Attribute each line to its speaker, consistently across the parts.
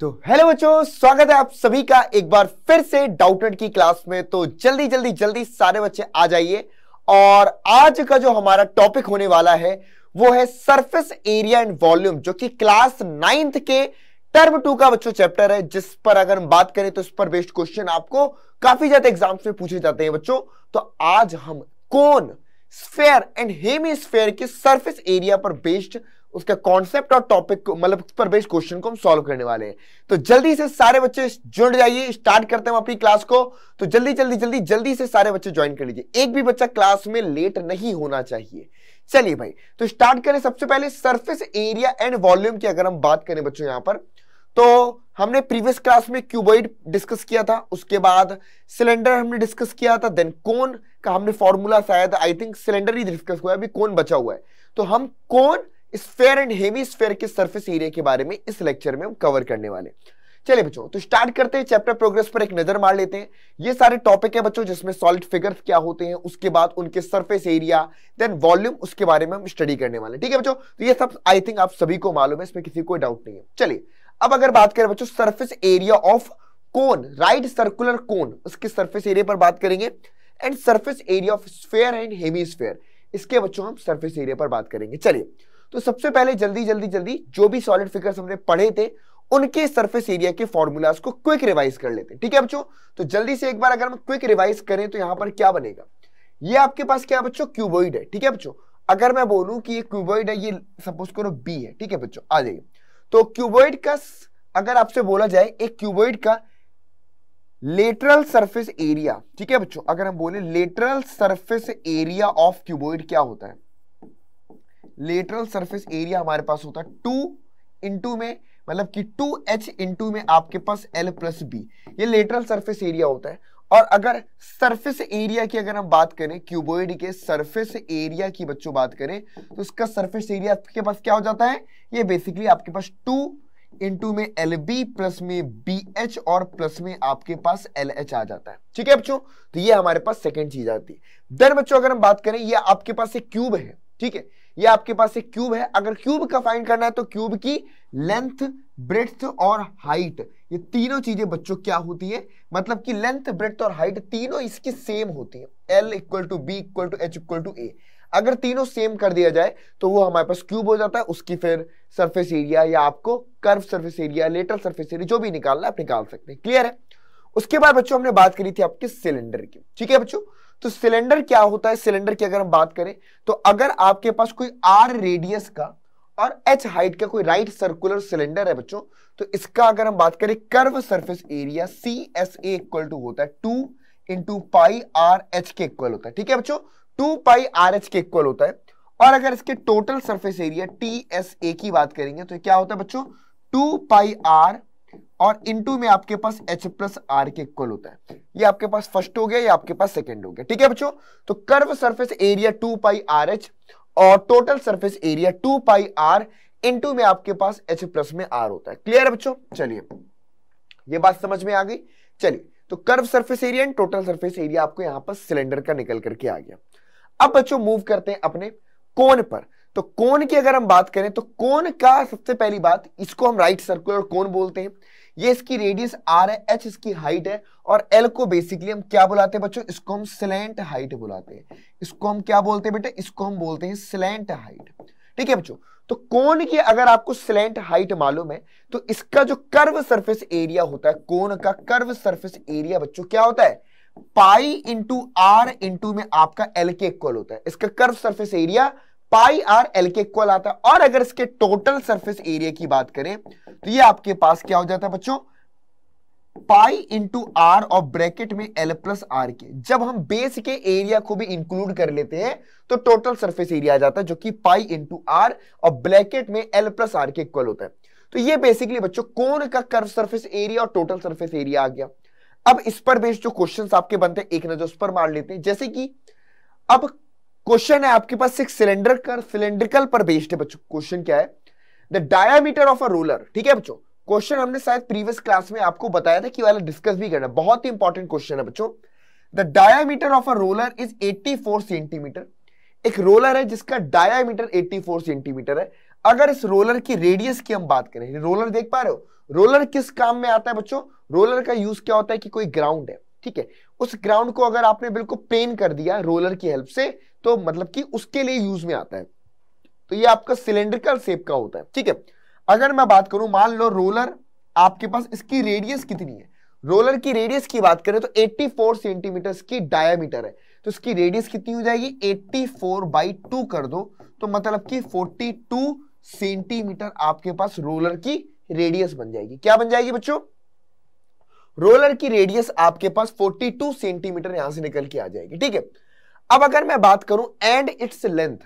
Speaker 1: तो हेलो बच्चों स्वागत है आप सभी का एक बार फिर से डाउटेड की क्लास में तो जल्दी जल्दी जल्दी सारे बच्चे आ जाइए और आज का जो हमारा टॉपिक होने वाला है वो है सरफेस एरिया एंड वॉल्यूम जो कि क्लास नाइन्थ के टर्म टू का बच्चों चैप्टर है जिस पर अगर हम बात करें तो इस पर बेस्ड क्वेश्चन आपको काफी ज्यादा एग्जाम्स में पूछे जाते हैं बच्चों तो आज हम cone sphere and hemisphere के सर्फिस एरिया पर बेस्ड उसके कॉन्सेप्ट और टॉपिक को मतलब उस पर बेस्ड क्वेश्चन को हम सॉल्व करने वाले हैं तो जल्दी से सारे बच्चे जुड़ जाइए स्टार्ट करते हैं अपनी क्लास को तो जल्दी जल्दी जल्दी जल्दी से सारे बच्चे ज्वाइन कर लीजिए एक भी बच्चा क्लास में लेट नहीं होना चाहिए चलिए भाई तो स्टार्ट करें सबसे पहले सर्फेस एरिया एंड वॉल्यूम की अगर हम बात करें बच्चों यहां पर तो हमने प्रीवियस क्लास में क्यूबॉइड डिस्कस किया था उसके बाद सिलेंडर हमने डिस्कस किया था देन कोन का हमने फॉर्मूला शायद आई थिंक सिलेंडर ही डिस्कस हुआ है अभी कोन बचा हुआ है तो हम cone sphere and hemisphere के सर्फेस एरिया के बारे में इस लेक्चर में हम कवर करने वाले चलिए बच्चों तो स्टार्ट करते हैं चैप्टर प्रोग्रेस पर एक नजर मार लेते हैं ये सारे टॉपिक है बच्चों जिसमें सॉलिड फिगर्स क्या होते हैं उसके बाद उनके सरफेस एरिया देन वॉल्यूम उसके बारे में हम स्टडी करने वाले ठीक है बच्चों तो ये सब आई थिंक आप सभी को मालूम है इसमें किसी कोई डाउट नहीं है चलिए अब अगर बात करें बच्चों surface area of cone right circular cone उसके सर्फेस एरिया पर बात करेंगे and surface area of sphere and hemi इसके बच्चों हम सर्फेस एरिया पर बात करेंगे चलिए तो सबसे पहले जल्दी जल्दी जल्दी जो भी सॉलिड फिगर्स हमने पढ़े थे उनके सरफेस एरिया के फॉर्मूलाज को क्विक रिवाइज कर लेते हैं ठीक है बच्चों तो जल्दी से एक बार अगर हम क्विक रिवाइज करें तो यहां पर क्या बनेगा ये आपके पास क्या बच्चों क्यूबोइड है ठीक है बच्चों अगर मैं बोलूं कि ये क्यूबोइड है ये सपोज करो बी है ठीक है बच्चों आ जाइए तो क्यूबोइड का अगर आपसे बोला जाए एक क्यूबोइड का लेटरल सरफेस एरिया ठीक है बच्चों अगर हम बोले lateral surface area of cuboid क्या होता है लेटरल सरफेस एरिया हमारे पास होता है टू इंटू में मतलब कि टू एच इंटू में आपके पास एल प्लस बी ये लेटरल सरफेस एरिया होता है और अगर सरफेस एरिया की अगर हम बात करें क्यूबोइड के सरफेस एरिया की बच्चों बात करें तो उसका सरफेस एरिया आपके पास क्या हो जाता है ये बेसिकली आपके पास टू इंटू में एल बी प्लस में बी एच और प्लस में आपके पास एल एच आ जाता है ठीक है बच्चों तो ये हमारे पास सेकेंड चीज आती है देन बच्चों अगर हम बात करें ये आपके पास एक क्यूब है ठीक है ये आपके पास एक क्यूब है अगर क्यूब का फाइंड करना है तो क्यूब की लेंथ ब्रेथ और हाइट ये तीनों चीजें बच्चों क्या होती है मतलब कि लेंथ ब्रेथ और हाइट तीनों इसकी सेम होती है L equal to B equal to H equal to A अगर तीनों सेम कर दिया जाए तो वो हमारे पास क्यूब हो जाता है उसकी फिर सरफेस एरिया या आपको curve surface area lateral surface area जो भी निकालना आप निकाल सकते हैं क्लियर है उसके बाद बच्चों हमने बात करी थी आपके सिलेंडर की ठीक है बच्चों तो सिलेंडर क्या होता है सिलेंडर की अगर हम बात करें तो अगर आपके पास कोई आर रेडियस का और एच हाइट का कोई राइट सर्कुलर सिलेंडर है बच्चों तो इसका अगर हम बात करें curve surface area C S equal to होता है two into pi R H के इक्वल होता है ठीक है बच्चों टू पाई आर एच के इक्वल होता है और अगर इसके total surface area T S A की बात करेंगे तो क्या होता है बच्चों टू पाई आर और इनटू में आपके पास एच प्लस आर के इक्वल होता है ये आपके पास फर्स्ट हो गया या आपके पास सेकंड हो गया ठीक है बच्चों तो curve surface area two pi R H और total surface area two pi R into में आपके पास एच प्लस में आर होता है क्लियर है बच्चों चलिए ये बात समझ में आ गई चलिए तो curve surface area and total surface area आपको यहां पर सिलेंडर का निकल करके आ गया अब बच्चों मूव करते हैं अपने कोन पर तो कोन की अगर हम बात करें तो कोन का सबसे पहली बात इसको हम राइट सर्कुलर कोन बोलते हैं ये इसकी रेडियस आर है एच इसकी हाइट है और एल को बेसिकली हम क्या बुलाते हैं बच्चों इसको हम स्लेंट हाइट बुलाते हैं इसको हम क्या बोलते हैं बेटे इसको हम बोलते हैं स्लेंट हाइट ठीक है बच्चों तो कोन की अगर आपको स्लेंट हाइट मालूम है तो इसका जो कर्व सरफेस एरिया होता है कोन का कर्व सरफेस एरिया बच्चों क्या होता है पाई इंटू आर इंटू में आपका एल के इक्वल होता है इसका curve surface area pi R L के इक्वल आता है और अगर इसके टोटल सरफेस एरिया की बात करें तो ये आपके पास क्या हो जाता है बच्चों पाई इंटू आर और ब्रैकेट में एल प्लस आर के जब हम बेस के एरिया को भी इंक्लूड कर लेते हैं तो टोटल सरफेस एरिया आ जाता है जो कि पाई इंटू आर और ब्रैकेट में एल प्लस आर के इक्वल होता है तो ये बेसिकली बच्चों कौन का कर्व सरफेस एरिया और टोटल सरफेस एरिया आ गया अब इस पर बेस्ड जो क्वेश्चंस आपके बनते हैं एक नजर उस पर मार लेते हैं जैसे कि अब क्वेश्चन है आपके पास एक सिलेंडर कर सिलेंड्रिकल पर बेस्ड है बच्चों क्वेश्चन क्या है the diameter of a roller ठीक है बच्चों क्वेश्चन हमने शायद प्रीवियस क्लास में आपको बताया था कि वाला डिस्कस भी करना बहुत ही इंपॉर्टेंट क्वेश्चन है बच्चों the diameter of a roller is 84 centimetre एक रोलर है जिसका डायामीटर 84 सेंटीमीटर है अगर इस रोलर की रेडियस की हम बात करें रोलर देख पा रहे हो रोलर किस काम में आता है बच्चों रोलर का यूज क्या होता है कि कोई ग्राउंड है ठीक है उस ग्राउंड को अगर आपने बिल्कुल प्लेन कर दिया रोलर की हेल्प से तो मतलब कि उसके लिए यूज में आता है तो ये आपका सिलेंड्रिकल सेप का होता है ठीक है अगर मैं बात करूं मान लो रोलर आपके पास इसकी रेडियस कितनी है रोलर की रेडियस की बात करें तो 84 सेंटीमीटर की डायमीटर है तो इसकी रेडियस कितनी हो जाएगी 84 फोर बाई टू कर दो तो मतलब कि 42 सेंटीमीटर आपके पास रोलर की रेडियस बन जाएगी क्या बन जाएगी बच्चों रोलर की रेडियस आपके पास 42 सेंटीमीटर यहां से निकल के आ जाएगी ठीक है अब अगर मैं बात करूं एंड इट्स लेंथ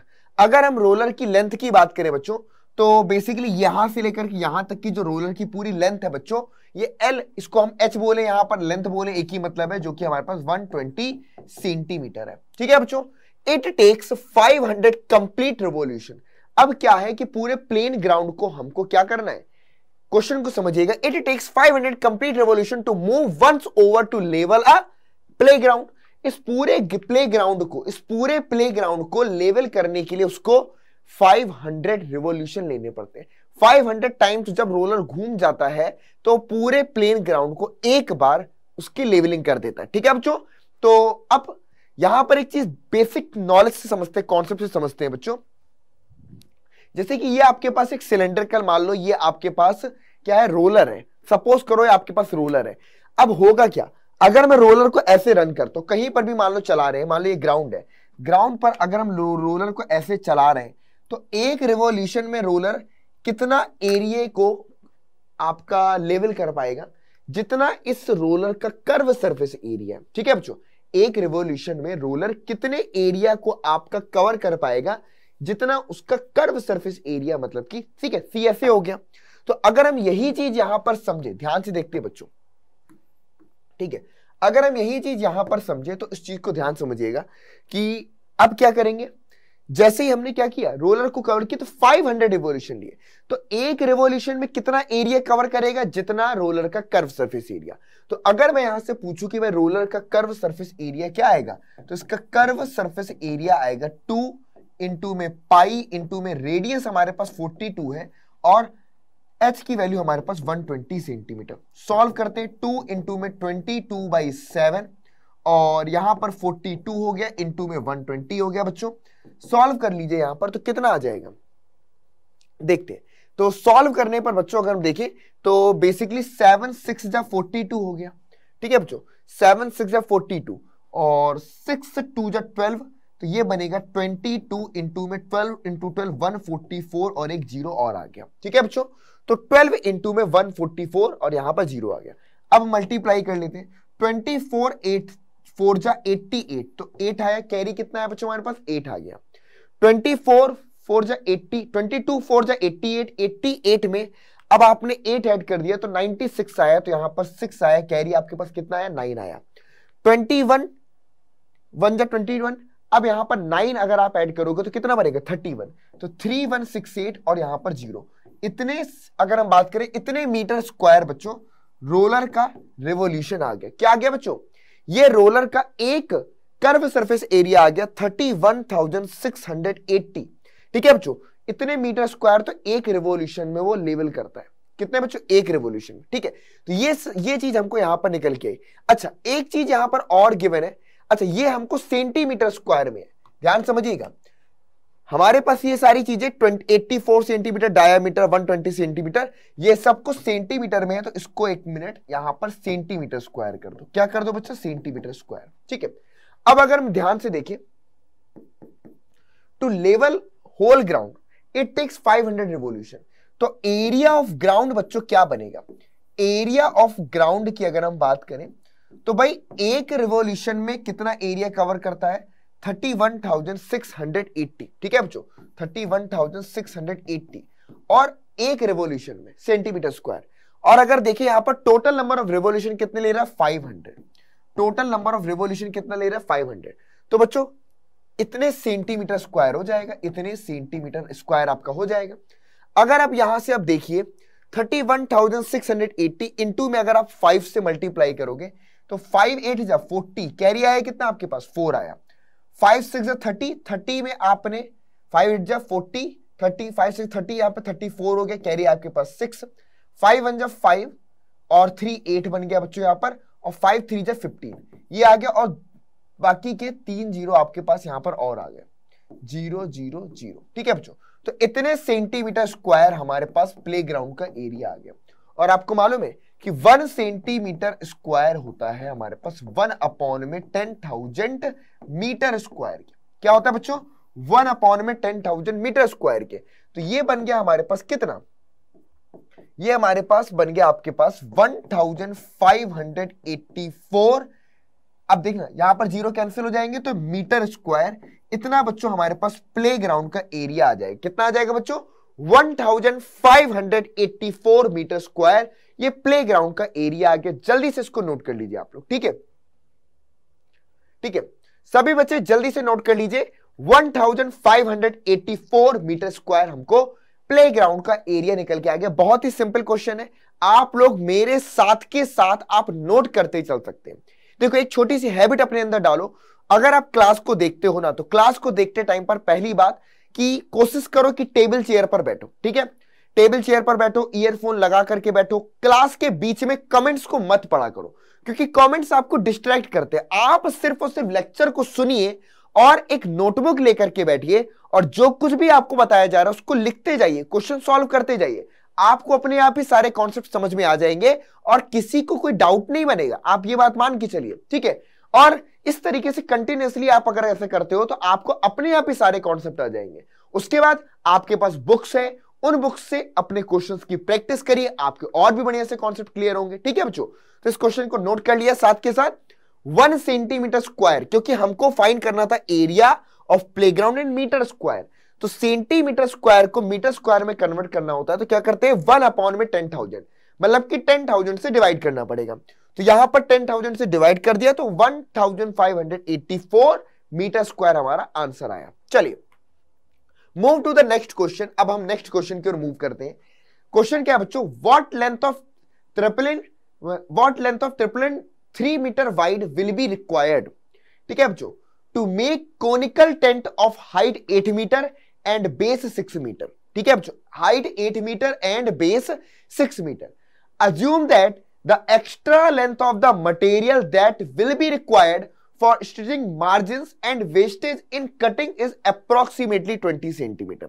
Speaker 1: अगर हम रोलर की लेंथ की बात करें बच्चों तो बेसिकली यहां से लेकर यहां तक की जो रोलर की पूरी लेंथ है बच्चों ये एल इसको हम एच बोले यहां पर लेंथ बोले एक ही मतलब है जो कि हमारे पास 120 सेंटीमीटर है ठीक है बच्चों इट टेक्स 500 कंप्लीट रिवोल्यूशन अब क्या है कि पूरे प्लेन ग्राउंड को हमको क्या करना है क्वेश्चन को समझिएगा it takes 500 complete revolution to move once over to level a ground इस पूरे प्ले ग्राउंड को इस पूरे प्ले ग्राउंड को लेवल करने के लिए उसको 500 रिवॉल्यूशन लेने पड़ते हैं 500 टाइम्स जब रोलर घूम जाता है तो पूरे प्लेन ग्राउंड को एक बार उसकी लेवलिंग कर देता है ठीक है बच्चों तो अब यहां पर एक चीज बेसिक नॉलेज से समझते हैं कॉन्सेप्ट से समझते हैं बच्चों जैसे कि ये आपके पास एक सिलेंडर का मान लो ये आपके पास क्या है रोलर है सपोज करो ये आपके पास रोलर है अब होगा क्या अगर मैं रोलर को ऐसे रन करता हूं कहीं पर भी मान लो चला रहे हैं मान लो ये ग्राउंड है ग्राउंड पर अगर हम रोलर को ऐसे चला रहे हैं तो एक रिवोल्यूशन में रोलर कितना एरिए को आपका लेवल कर पाएगा जितना इस रोलर का कर्व सरफेस एरिया ठीक है बच्चों एक रिवोल्यूशन में रोलर कितने एरिया को आपका कवर कर पाएगा जितना उसका कर्व सरफेस एरिया मतलब कि ठीक है सीएसए हो गया तो अगर हम यही चीज यहां पर समझे ध्यान से देखते हैं बच्चों ठीक है अगर हम यही चीज यहां पर समझे तो इस चीज को ध्यान समझिएगा कि अब क्या करेंगे जैसे ही हमने क्या किया रोलर को कवर किया तो 500 हंड्रेड रिवोल्यूशन लिए तो एक रिवोल्यूशन में कितना एरिया कवर करेगा जितना रोलर का कर्व सरफेस एरिया तो अगर मैं यहां से पूछूं कि भाई रोलर का कर्व सरफेस एरिया क्या आएगा तो इसका कर्व सरफेस एरिया आएगा टू इंटू में पाई इंटू में रेडियस हमारे पास 42 है और एच की वैल्यू हमारे पास 120 सेंटीमीटर सॉल्व करते हैं टू इंटू में ट्वेंटी टू बाई सेवन और यहां पर 42 हो गया इंटू में 120 हो गया बच्चों सॉल्व कर लीजिए यहां पर तो कितना आ जाएगा देखते हैं तो सॉल्व करने पर बच्चों अगर हम देखें तो बेसिकली सेवन सिक्स या फोर्टी टू हो गया ठीक है बच्चों सेवन सिक्स या फोर्टी टू और सिक्स टू या ट्वेल्व तो ये बनेगा 22 टू इंटू में 12 इंटू ट्वेल्व वन और एक जीरो और आ गया ठीक है बच्चों तो 12 इंटू में 144 और यहां पर जीरो आ गया अब मल्टीप्लाई कर लेते हैं 24 फोर एट फोर जा एट्टी एट तो 8 आया कैरी कितना है बच्चों हमारे पास 8 आ गया 24 फोर फोर जा एट्टी ट्वेंटी टू फोर जा एट्टी एट एट्टी एट में अब आपने 8 ऐड कर दिया तो 96 आया तो यहां पर 6 आया कैरी आपके पास कितना आया 9 आया 21 वन जा 21 अब यहां पर नाइन अगर आप ऐड करोगे तो कितना बनेगा थर्टी वन तो थ्री वन सिक्स एट और यहां पर जीरो इतने अगर हम बात करें इतने मीटर स्क्वायर बच्चों रोलर का रिवोल्यूशन आ गया क्या आ गया बच्चों ये रोलर का एक कर्व सरफेस एरिया आ गया thirty one thousand six hundred eighty ठीक है बच्चों इतने मीटर स्क्वायर तो एक रिवोल्यूशन में वो लेवल करता है कितने बच्चों एक रिवोल्यूशन ठीक है तो ये ये चीज हमको यहां पर निकल के आई अच्छा एक चीज यहां पर और गिवन है अच्छा ये हमको सेंटीमीटर स्क्वायर में है ध्यान समझिएगा हमारे पास ये सारी चीजें ट्वेंटी सेंटीमीटर डायामीटर 120 सेंटीमीटर ये सब कुछ सेंटीमीटर में है तो इसको एक मिनट यहां पर सेंटीमीटर स्क्वायर कर दो क्या कर दो बच्चा सेंटीमीटर स्क्वायर ठीक है अब अगर हम ध्यान से देखें to level whole ground it takes 500 hundred revolution तो एरिया ऑफ ग्राउंड बच्चों क्या बनेगा एरिया ऑफ ग्राउंड की अगर हम बात करें तो भाई एक रिवॉल्यूशन में कितना एरिया कवर करता है 31,680 ठीक है बच्चों 31,680 और एक रेवोल्यूशन में सेंटीमीटर स्क्वायर और अगर देखिए यहां पर टोटल नंबर ऑफ रेवोल्यूशन कितने ले रहा है 500 टोटल नंबर ऑफ रेवोल्यूशन कितना ले रहा है 500 तो बच्चों इतने सेंटीमीटर स्क्वायर हो जाएगा इतने सेंटीमीटर स्क्वायर आपका हो जाएगा अगर आप यहां से आप देखिए 31,680 इनटू में अगर आप 5 से मल्टीप्लाई करोगे तो फाइव एट जा फोर्टी कैरी आया कितना आपके पास फोर आया फाइव सिक्स थर्टी थर्टी में आपने फाइव एट जब forty thirty five six thirty यहाँ पे थर्टी फोर हो गया कैरी आपके पास सिक्स फाइव वन जब फाइव और थ्री एट बन गया बच्चों यहाँ पर और फाइव थ्री जब फिफ्टीन ये आ गया और बाकी के तीन जीरो आपके पास यहाँ पर और आ गए जीरो जीरो जीरो ठीक है बच्चों तो इतने सेंटीमीटर स्क्वायर हमारे पास प्लेग्राउंड का एरिया आ गया और आपको मालूम है कि वन सेंटीमीटर स्क्वायर होता है हमारे पास वन अपॉन में टेन थाउजेंड मीटर स्क्वायर के क्या होता है बच्चों वन अपॉन में टेन थाउजेंड मीटर स्क्वायर के तो ये बन गया हमारे पास कितना ये हमारे पास बन गया आपके पास 1584 अब देखना यहां पर जीरो कैंसिल हो जाएंगे तो मीटर स्क्वायर इतना बच्चों हमारे पास प्ले ग्राउंड का एरिया आ जाएगा कितना आ जाएगा बच्चों 1584 मीटर स्क्वायर ये प्लेग्राउंड का एरिया आ गया जल्दी से इसको नोट कर लीजिए आप लोग ठीक है ठीक है सभी बच्चे जल्दी से नोट कर लीजिए 1584 मीटर स्क्वायर हमको प्लेग्राउंड का एरिया निकल के आ गया बहुत ही सिंपल क्वेश्चन है आप लोग मेरे साथ के साथ आप नोट करते चल सकते हैं देखो एक छोटी सी हैबिट अपने अंदर डालो अगर आप क्लास को देखते हो ना तो क्लास को देखते टाइम पर पहली बात कि कोशिश करो कि टेबल चेयर पर बैठो ठीक है टेबल चेयर पर बैठो ईयरफोन लगा करके बैठो क्लास के बीच में कमेंट्स को मत पढ़ा करो क्योंकि कमेंट्स आपको डिस्ट्रैक्ट करते हैं आप सिर्फ और सिर्फ लेक्चर को सुनिए और एक नोटबुक लेकर के बैठिए और जो कुछ भी आपको बताया जा रहा है उसको लिखते जाइए क्वेश्चन सॉल्व करते जाइए आपको अपने आप ही सारे कॉन्सेप्ट समझ में आ जाएंगे और किसी को कोई डाउट नहीं बनेगा आप ये बात मान के चलिए ठीक है और इस तरीके से कंटिन्यूसली आप अगर ऐसे करते हो तो आपको अपने आप ही सारे कॉन्सेप्ट आ जाएंगे उसके बाद आपके पास बुक्स है उन बुक्स से अपने क्वेश्चंस की प्रैक्टिस करिए आपके और भी बढ़िया से कॉन्सेप्ट क्लियर होंगे ठीक है बच्चों तो इस क्वेश्चन को नोट कर लिया साथ के साथ वन सेंटीमीटर स्क्वायर क्योंकि हमको फाइन करना था area of playground and metre square तो सेंटीमीटर स्क्वायर को मीटर स्क्वायर में कन्वर्ट करना होता है तो क्या करते हैं वन अपॉन में टेन थाउजेंड मतलब कि टेन थाउजेंड से डिवाइड करना पड़ेगा तो यहां पर टेन थाउजेंड से डिवाइड कर दिया तो one thousand five hundred eighty four metre square हमारा आंसर आया चलिए move to the next question अब हम नेक्स्ट क्वेश्चन की ओर मूव करते हैं क्वेश्चन क्या बच्चों what length of tarpaulin what length of tarpaulin three metre wide will be required ठीक है बच्चों to make conical tent of height eight metre and base six metre ठीक है बच्चों height eight metre and base six metre assume that the extra length of the material that will be required for stitching margins and wastage in cutting is approximately 20 centimeter.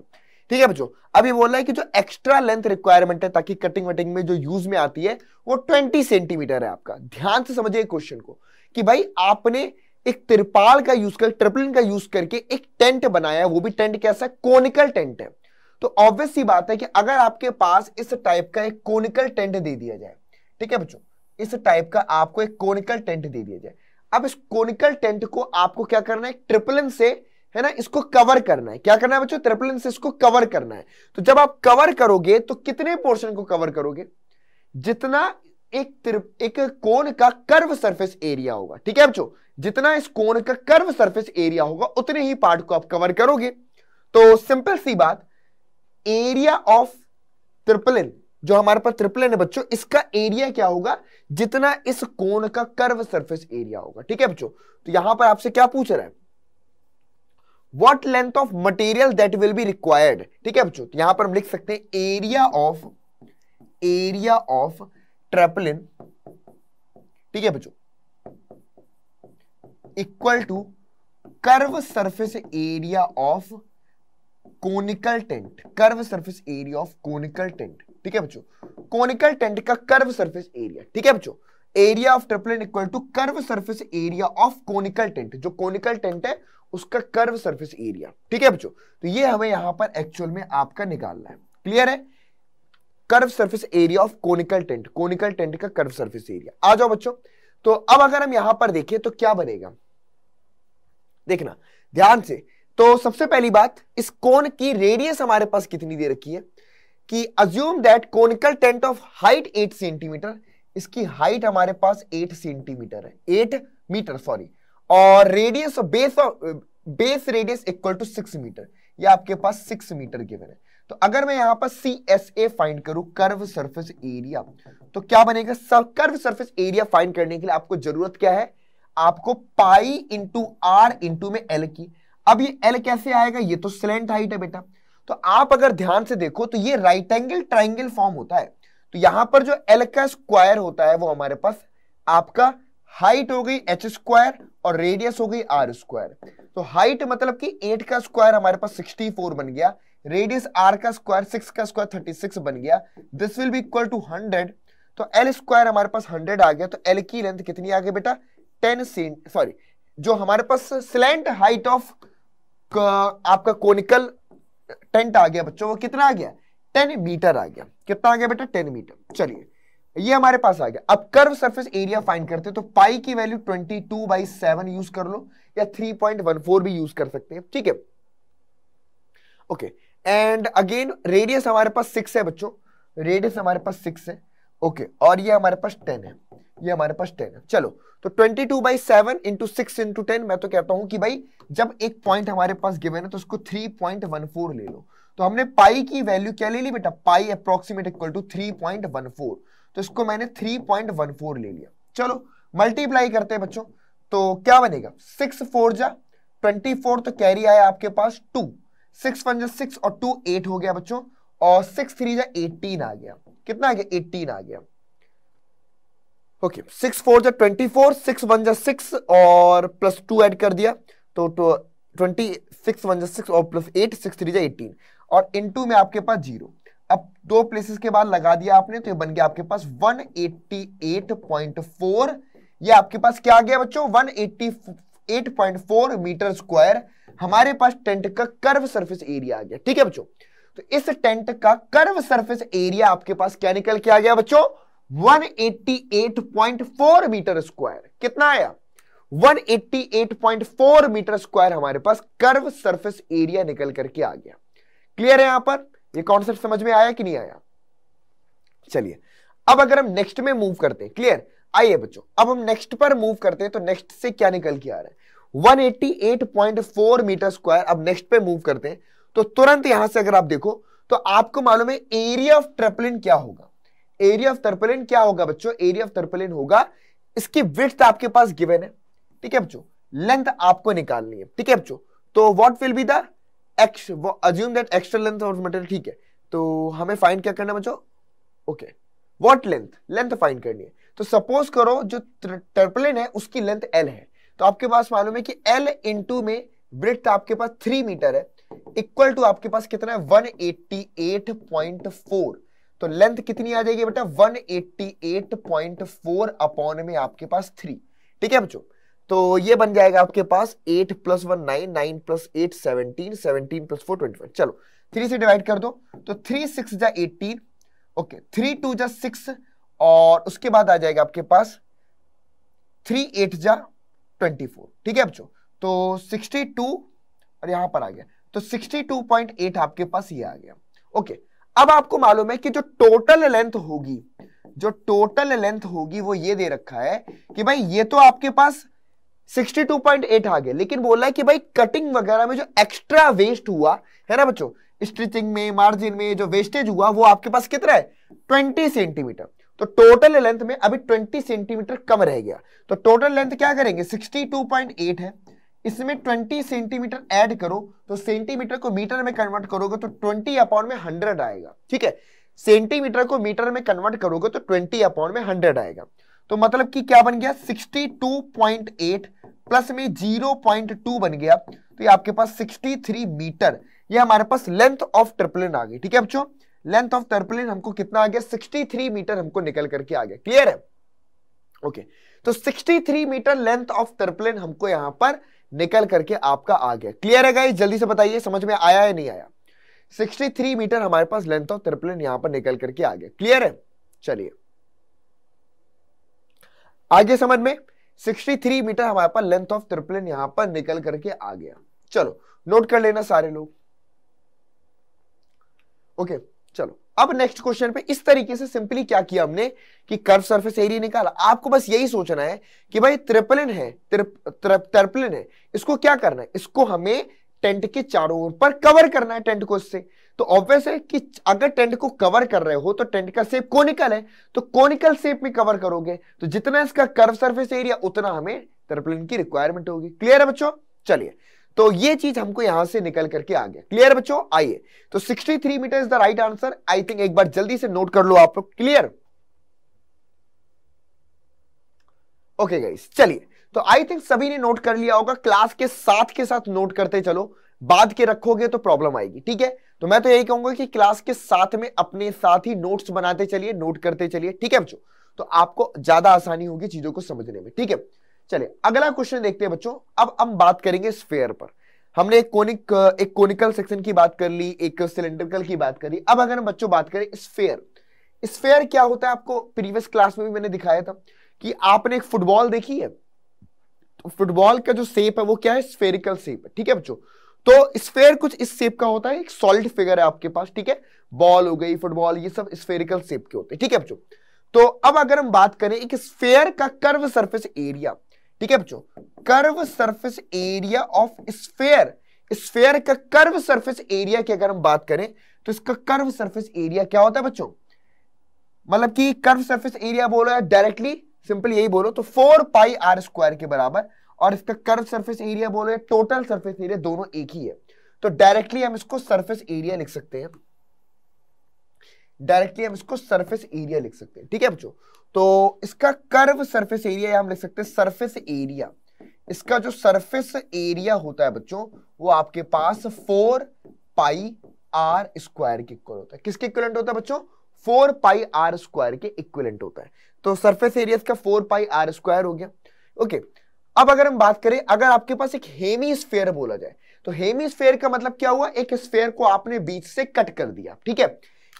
Speaker 1: ठीक है बच्चों अभी बोल रहा है कि जो एक्स्ट्रा लेंथ रिक्वायरमेंट है ताकि कटिंग वटिंग में जो यूज में आती है वो 20 सेंटीमीटर है आपका ध्यान से समझिए क्वेश्चन को कि भाई आपने एक तिरपाल का यूज कर ट्रिपलिन का यूज करके एक टेंट बनाया है वो भी टेंट कैसा है कोनिकल टेंट है तो ऑब्वियस सी बात है कि अगर आपके पास इस टाइप का एक कोनिकल टेंट दे दिया जाए ठीक है बच्चों इस टाइप का आपको एक कोनिकल टेंट दे दिया जाए अब इस कोनिकल टेंट को आपको क्या करना है ट्रिपलन से है ना इसको कवर करना है क्या करना है बच्चों ट्रिपलन से इसको कवर करना है तो जब आप कवर करोगे तो कितने पोर्शन को कवर करोगे जितना एक एक कोन का कर्व सरफेस एरिया होगा ठीक है बच्चों जितना इस कोन का कर्व सरफेस एरिया होगा उतने ही पार्ट को आप कवर करोगे तो सिंपल सी बात एरिया ऑफ त्रिपलिन जो हमारे पास त्रिपलिन है बच्चों इसका एरिया क्या होगा जितना इस कोण का कर्व सरफेस एरिया होगा ठीक है बच्चों तो यहां पर आपसे क्या पूछ रहा है what length of material that will be required ठीक है बच्चों तो यहां पर हम लिख सकते हैं area of area of tarpaulin ठीक है बच्चों equal to curve surface area of conical tent curve surface area of conical tent ठीक है बच्चों कोनिकल टेंट का कर्व सरफेस एरिया ठीक है बच्चों area of tarpaulin equal to curve surface area of conical tent जो कोनिकल टेंट है उसका कर्व सरफेस एरिया ठीक है बच्चों तो ये हमें यहां पर एक्चुअल में आपका निकालना है क्लियर है curve surface area of conical tent conical tent का कर्व सरफेस एरिया आ जाओ बच्चों तो अब अगर हम यहां पर देखें तो क्या बनेगा देखना ध्यान से तो सबसे पहली बात इस कोन की रेडियस हमारे पास कितनी दे रखी है कि assume that conical tent of height 8 centimetre इसकी हाइट हमारे पास 8 सेंटीमीटर है 8 मीटर सॉरी और radius base base radius equal to 6 metre ये आपके पास 6 मीटर गिवन है तो अगर मैं यहां पर सी एस ए फाइंड करूं कर्व सरफेस एरिया तो क्या बनेगा sir, curve surface area find करने के लिए आपको जरूरत क्या है आपको पाई इंटू आर इंटू में एल की अब ये एल कैसे आएगा ये तो सिलेंट हाइट है बेटा तो आप अगर ध्यान से देखो तो ये राइट एंगल ट्राइंगल फॉर्म होता है तो यहां पर जो एल का स्क्वायर होता है वो हमारे पास आपका हाइट हो गई एच स्क्वायर और रेडियस हो गई आर स्क्वायर तो हाइट मतलब कि एट का स्क्वायर हमारे पास सिक्सटी फोर बन गया रेडियस आर का स्क्वायर सिक्स का स्क्वायर थर्टी सिक्स बन गया this will be equal to hundred तो एल स्क्वायर हमारे पास हंड्रेड आ गया तो एल की लेंथ कितनी आ गई बेटा टेन सेंट सॉरी जो हमारे पास स्लेंट हाइट ऑफ आपका कोनिकल टेंट आ गया बच्चों वो कितना आ गया टेन मीटर आ गया कितना आ गया बेटा टेन मीटर चलिए ये हमारे पास आ गया अब कर्व सरफेस एरिया फाइंड करते हैं तो पाई की value 22 two by seven use कर लो या 3.14 भी यूज कर सकते हैं ठीक है ओके एंड अगेन रेडियस हमारे पास सिक्स है बच्चों रेडियस हमारे पास सिक्स है ओके okay, और ये हमारे पास टेन है ये हमारे पास टेन है चलो तो twenty two by seven into six into ten मैं तो कहता हूं कि भाई जब एक पॉइंट हमारे पास गिवन है तो उसको थ्री पॉइंट वन फोर ले लो तो हमने पाई की वैल्यू क्या ले ली बेटा pi approximate equal to three point one four तो इसको मैंने थ्री पॉइंट वन फोर ले लिया चलो मल्टीप्लाई करते हैं बच्चों तो क्या बनेगा सिक्स फोर जा ट्वेंटी फोर तो कैरी आया आपके पास टू सिक्स वन जा सिक्स और टू एट हो गया बच्चों और सिक्स थ्री जा एटीन आ गया कितना आ गया एटीन आ गया ओके सिक्स फोर जो ट्वेंटी फोर सिक्स वन जो सिक्स और प्लस टू ऐड कर दिया तो ट्वेंटी सिक्स वन जो सिक्स और प्लस एट सिक्स थ्री जो एटीन और इन टू में आपके पास जीरो अब दो प्लेसेस के बाद लगा दिया आपने तो ये बन गया आपके पास one eighty eight point four ये आपके पास क्या आ गया बच्चों one eighty eight point four metre square हमारे पास टेंट का कर्व सरफेस एरिया आ गया ठीक है बच्चों तो इस टेंट का कर्व सरफेस एरिया आपके पास क्या निकल के आ गया बच्चों 188.4 मीटर स्क्वायर कितना आया 188.4 मीटर स्क्वायर हमारे पास कर्व सरफेस एरिया निकल करके आ गया क्लियर है यहां पर ये कॉन्सेप्ट समझ में आया कि नहीं आया चलिए अब अगर हम नेक्स्ट में मूव करते हैं क्लियर आइए बच्चों अब हम नेक्स्ट पर मूव करते हैं तो नेक्स्ट से क्या निकल के आ रहा है 188.4 मीटर स्क्वायर अब नेक्स्ट पे मूव करते हैं तो तुरंत यहां से अगर आप देखो तो आपको मालूम है एरिया ऑफ ट्रेपलिन क्या होगा एरिया ऑफ तर्पलिन क्या होगा बच्चों एरिया ऑफ तर्पलिन होगा इसकी विथ आपके पास गिवेन है ठीक है बच्चों लेंथ आपको निकालनी है ठीक है बच्चों तो what will be the X assume that extra length of material ठीक है तो हमें फाइंड क्या करना बच्चों okay what length length find करनी है तो सपोज करो जो टर्पलिन है उसकी लेंथ एल है तो आपके पास मालूम है कि एल इंटू में ब्रिथ आपके पास थ्री मीटर है इक्वल टू आपके पास कितना है 188.4 तो लेंथ कितनी आ जाएगी बेटा 188.4 अपॉन में आपके पास थ्री ठीक है बच्चों तो ये बन जाएगा आपके पास eight plus one nine nine plus eight seventeen seventeen plus four twenty five चलो थ्री से डिवाइड कर दो तो थ्री सिक्स जा एटीन ओके थ्री टू जा सिक्स और उसके बाद आ जाएगा आपके पास थ्री एट जा ट्वेंटी फोर ठीक है बच्चों तो सिक्सटी टू और यहां पर आ गया तो सिक्सटी टू पॉइंट एट आपके पास ये आ गया ओके okay, अब आपको मालूम है कि जो टोटल लेंथ होगी जो टोटल लेंथ होगी वो ये दे रखा है कि भाई ये तो आपके पास 62.8 आ गए लेकिन बोला है कि भाई कटिंग वगैरह में जो एक्स्ट्रा वेस्ट हुआ है ना बच्चों स्ट्रिचिंग में मार्जिन में जो वेस्टेज हुआ वो आपके पास कितना है 20 सेंटीमीटर तो टोटल लेंथ में अभी 20 सेंटीमीटर कम रह गया तो टोटल लेंथ क्या करेंगे 62.8 है इसमें 20 सेंटीमीटर ऐड करो तो सेंटीमीटर को मीटर में कन्वर्ट करोगे तो 20 अपॉन में 100 आएगा ठीक है सेंटीमीटर को मीटर में कन्वर्ट करोगे तो 20 अपॉन में 100 आएगा तो मतलब कि क्या बन गया 62.8 प्लस में 0.2 बन गया तो ये आपके पास 63 मीटर ये हमारे पास लेंथ ऑफ ट्रिपलिन आ गई ठीक है बच्चों लेंथ ऑफ ट्रिपलिन हमको कितना आ गया 63 मीटर हमको निकल करके आ गया क्लियर है ओके okay. तो 63 मीटर लेंथ ऑफ टर्पलिन हमको यहां पर निकल करके आपका आ गया क्लियर है गाइस जल्दी से बताइए समझ में आया या नहीं आया 63 मीटर हमारे पास लेंथ ऑफ ट्रिपलेन यहां पर निकल करके आ गया क्लियर है चलिए आगे समझ में 63 मीटर हमारे पास लेंथ ऑफ ट्रिपलेन यहां पर निकल करके आ गया चलो नोट कर लेना सारे लोग ओके चलो अब नेक्स्ट क्वेश्चन पे इस तरीके से सिंपली क्या किया हमने कि कर्व सरफेस एरिया निकाला आपको बस यही सोचना है कि भाई त्रिपलिन है त्रिपलिन है इसको क्या करना है इसको हमें टेंट के चारों ओर पर कवर करना है टेंट को इससे तो ऑब्वियस है कि अगर टेंट को कवर कर रहे हो तो टेंट का सेप कोनिकल है तो कोनिकल सेप में कवर करोगे तो जितना इसका कर्व सरफेस एरिया उतना हमें त्रिपलिन की रिक्वायरमेंट होगी क्लियर है बच्चों चलिए तो ये चीज हमको यहां से निकल करके आ गया क्लियर बच्चों आइए तो 63 metre is the right answer I think एक बार जल्दी से नोट कर लो आप लोग क्लियर ओके गाइस चलिए तो आई थिंक सभी ने नोट कर लिया होगा क्लास के साथ के साथ नोट करते चलो बाद के रखोगे तो प्रॉब्लम आएगी ठीक है तो मैं तो यही कहूंगा कि क्लास के साथ में अपने साथ ही नोट्स बनाते चलिए नोट करते चलिए ठीक है बच्चों तो आपको ज्यादा आसानी होगी चीजों को समझने में ठीक है चले अगला क्वेश्चन देखते हैं बच्चों अब हम बात करेंगे स्फेयर पर हमने एक कोनिक एक कोनिकल सेक्शन की बात कर ली एक सिलेंड्रिकल की बात करी अब अगर हम बच्चों बात करें स्फेयर स्फेयर क्या होता है आपको प्रीवियस क्लास में भी मैंने दिखाया था कि आपने एक फुटबॉल देखी है तो फुटबॉल का जो शेप है वो क्या है स्फेरिकल शेप ठीक है बच्चों तो स्फेयर कुछ इस शेप का होता है एक सॉलिड फिगर है आपके पास ठीक है बॉल हो गई फुटबॉल ये सब स्फेरिकल शेप के होते हैं ठीक है बच्चों तो अब अगर हम बात करें एक स्फेयर का कर्व सरफेस एरिया ठीक है बच्चों curve surface area of sphere sphere का कर्व सरफेस एरिया की अगर हम बात करें तो इसका कर्व सरफेस एरिया क्या होता है बच्चों मतलब कि कर्व सरफेस एरिया बोलो या डायरेक्टली सिंपल यही बोलो तो फोर पाई आर स्क्वायर के बराबर और इसका कर्व सरफेस एरिया बोलो या टोटल सरफेस एरिया दोनों एक ही है तो डायरेक्टली हम इसको सरफेस एरिया लिख सकते हैं डायरेक्टली हम इसको सरफेस एरिया लिख सकते हैं ठीक है बच्चों तो इसका कर्व सरफेस एरिया हम लिख सकते हैं सरफेस एरिया इसका जो सरफेस एरिया होता है बच्चों वो आपके पास फोर पाई आर स्क्वायर के इक्वल होता है किसके इक्वलेंट होता है बच्चों फोर पाई आर स्क्वायर के इक्वलेंट होता है तो सरफेस एरिया इसका फोर पाई आर स्क्वायर हो गया ओके अब अगर हम बात करें अगर आपके पास एक हेमी स्फेयर बोला जाए तो हेमी स्फेयर का मतलब क्या हुआ एक स्फेयर को आपने बीच से कट कर दिया ठीक है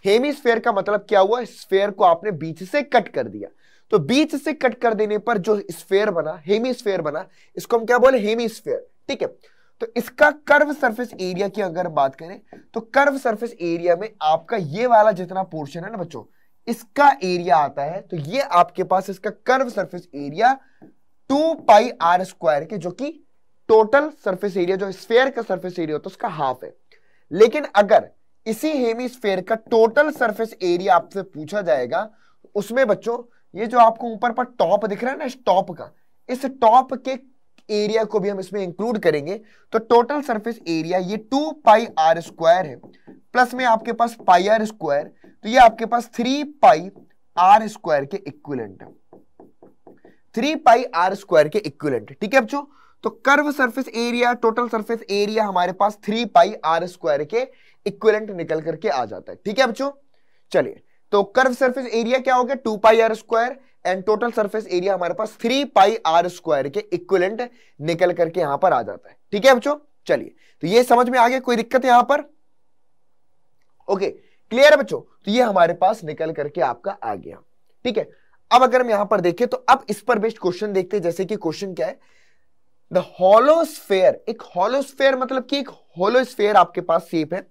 Speaker 1: हेमीस्फेयर का मतलब क्या हुआ स्फेयर को आपने बीच से कट कर दिया तो बीच से कट कर देने पर जो स्फेयर बना हेमीस्फेयर बना इसको हम क्या बोले हेमीस्फेयर ठीक है तो इसका कर्व सरफेस एरिया की अगर बात करें तो कर्व सरफेस एरिया में आपका ये वाला जितना पोर्शन है ना बच्चों इसका एरिया आता है तो ये आपके पास इसका curve surface area two pi R square के जो कि टोटल सरफेस एरिया जो स्फेयर का सरफेस एरिया होता है उसका हाफ है लेकिन अगर इसी हेमिस्फेयर का टोटल सरफेस एरिया आपसे पूछा जाएगा उसमें बच्चों ये जो आपको ऊपर पर टॉप दिख रहा है ना इस टॉप का इस टॉप के एरिया को भी हम इसमें इंक्लूड करेंगे तो टोटल सरफेस एरिया ये टू पाई आर स्क्वायर है प्लस में आपके पास पाई आर स्क्वायर तो ये आपके पास थ्री पाई आर स्क्वायर के इक्विलेंट है थ्री पाई आर स्क्वायर के इक्विलेंट ठीक है बच्चों तो curve surface area total surface area हमारे पास थ्री पाई आर स्क्वायर के इक्वेलेंट निकल करके आ जाता है ठीक है बच्चों चलिए तो कर्व सरफेस एरिया क्या हो गया two pi R square and total surface area हमारे पास थ्री पाई आर स्क्वायर के इक्वेलेंट निकल करके यहां पर आ जाता है ठीक है बच्चों चलिए तो ये समझ में आ गया कोई दिक्कत यहां पर ओके क्लियर है बच्चों तो ये हमारे पास निकल करके आपका आ गया ठीक है अब अगर हम यहां पर देखें तो अब इस पर बेस्ट क्वेश्चन देखते हैं जैसे कि क्वेश्चन क्या है द होलोस्फेयर एक होलोस्फेयर मतलब कि एक होलोस्फेयर आपके पास सेप है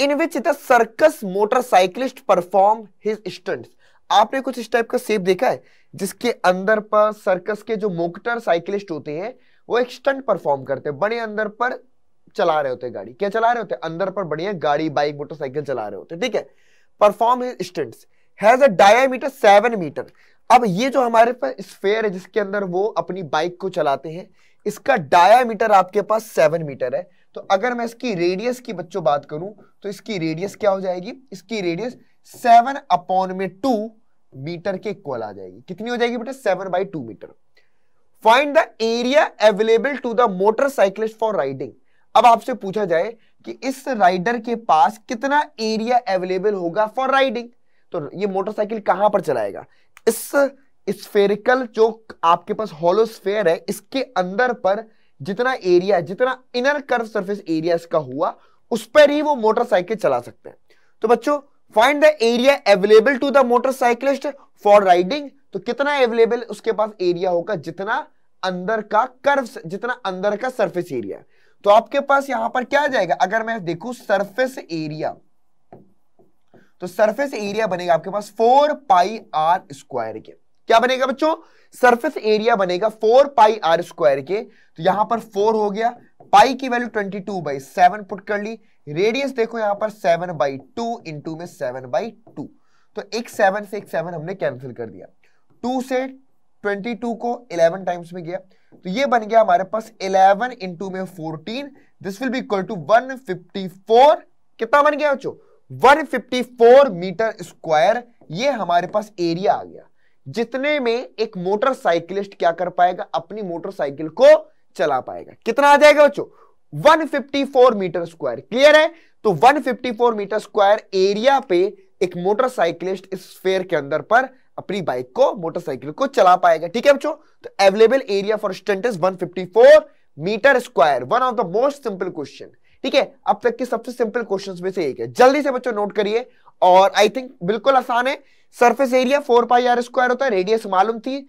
Speaker 1: in which the circus motorcyclist perform his stunt आपने कुछ इस टाइप का सेप देखा है जिसके अंदर पर सर्कस के जो मोटर साइकिलिस्ट होते हैं वो एक स्टंट परफॉर्म करते हैं बड़े अंदर पर चला रहे होते हैं गाड़ी क्या चला रहे होते हैं अंदर पर बढ़िया गाड़ी बाइक मोटरसाइकिल चला रहे होते हैं ठीक है perform his stunts has a diameter seven metre अब ये जो हमारे पास स्फेयर है जिसके अंदर वो अपनी बाइक को चलाते हैं इसका डायामीटर आपके पास सेवन मीटर है तो अगर मैं इसकी रेडियस की बच्चों बात करूं तो इसकी रेडियस क्या हो जाएगी इसकी रेडियस सेवन अपॉन में टू मीटर के इक्वल आ जाएगी कितनी हो जाएगी बेटा seven by two metre find the area available to the motorcyclist for riding अब आपसे पूछा जाए कि इस राइडर के पास कितना एरिया अवेलेबल होगा फॉर राइडिंग तो ये मोटरसाइकिल कहां पर चलाएगा इस स्फेरिकल जो आपके पास हॉलो स्फेयर है इसके अंदर पर जितना एरिया जितना इनर कर्व सरफेस एरिया इसका हुआ उस पर ही वो मोटरसाइकिल चला सकते हैं तो बच्चों find the area available to the motorcyclist for riding तो कितना अवेलेबल उसके पास एरिया होगा जितना अंदर का कर्व जितना अंदर का सरफेस एरिया तो आपके पास यहां पर क्या आ जाएगा अगर मैं देखू सरफेस एरिया तो सरफेस एरिया बनेगा आपके पास फोर पाई आर स्क्वायर के क्या बनेगा बच्चों सरफेस एरिया बनेगा फोर पाई आर स्क्वायर के तो यहां पर फोर हो गया पाई की value twenty two by seven put कर ली रेडियस देखो यहां पर सेवन बाई टू इंटू में सेवन बाई टू तो एक सेवन से एक सेवन हमने कैंसिल कर दिया टू से ट्वेंटी टू को इलेवन टाइम्स में गया तो ये बन गया हमारे पास इलेवन इंटू में fourteen this will be equal to one fifty four कितना बन गया बच्चों 154 मीटर स्क्वायर ये हमारे पास एरिया आ गया जितने में एक मोटरसाइकिलिस्ट क्या कर पाएगा अपनी मोटरसाइकिल को चला पाएगा कितना आ जाएगा बच्चों 154 मीटर स्क्वायर क्लियर है तो 154 मीटर स्क्वायर एरिया पे एक मोटरसाइकिलिस्ट इस फेयर के अंदर पर अपनी बाइक को मोटरसाइकिल को चला पाएगा ठीक है बच्चों तो available area for stunt is 154 metre square one of the most simple question ठीक है अब तक के सबसे सिंपल क्वेश्चंस में से एक है जल्दी से बच्चों नोट करिए और आई थिंक बिल्कुल आसान है surface area four pi R square होता है रेडियस मालूम थी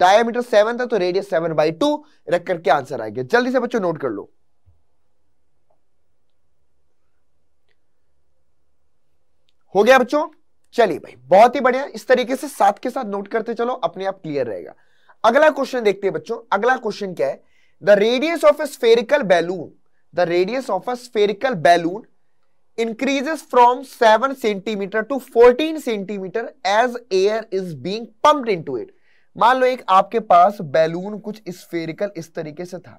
Speaker 1: डायमीटर सेवन था तो रेडियस सेवन बाई टू रख करके आंसर आएगा जल्दी से बच्चों नोट कर लो हो गया बच्चों चलिए भाई बहुत ही बढ़िया इस तरीके से साथ के साथ नोट करते चलो अपने आप क्लियर रहेगा अगला क्वेश्चन देखते हैं बच्चों अगला क्वेश्चन क्या है the radius of a spherical balloon the radius of a spherical balloon increases from 7 centimeter to 14 centimeter as air is being pumped into it मान लो एक आपके पास बैलून कुछ स्फेरिकल इस तरीके से था